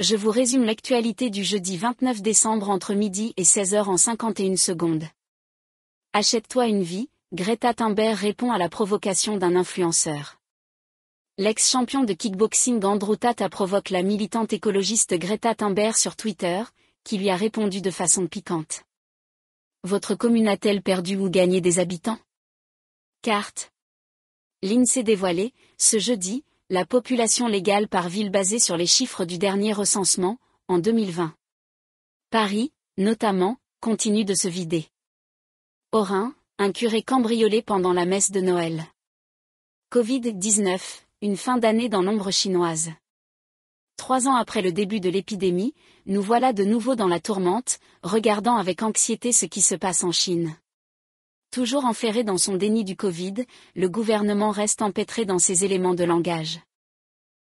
je vous résume l'actualité du jeudi 29 décembre entre midi et 16h en 51 secondes. Achète-toi une vie, Greta Thunberg répond à la provocation d'un influenceur. L'ex-champion de kickboxing Andrew Tata provoque la militante écologiste Greta Thunberg sur Twitter, qui lui a répondu de façon piquante. Votre commune a-t-elle perdu ou gagné des habitants Carte. L'INSEE dévoilée, ce jeudi, la population légale par ville basée sur les chiffres du dernier recensement, en 2020. Paris, notamment, continue de se vider. Orin, un curé cambriolé pendant la messe de Noël. Covid-19, une fin d'année dans l'ombre chinoise. Trois ans après le début de l'épidémie, nous voilà de nouveau dans la tourmente, regardant avec anxiété ce qui se passe en Chine. Toujours enferré dans son déni du Covid, le gouvernement reste empêtré dans ses éléments de langage.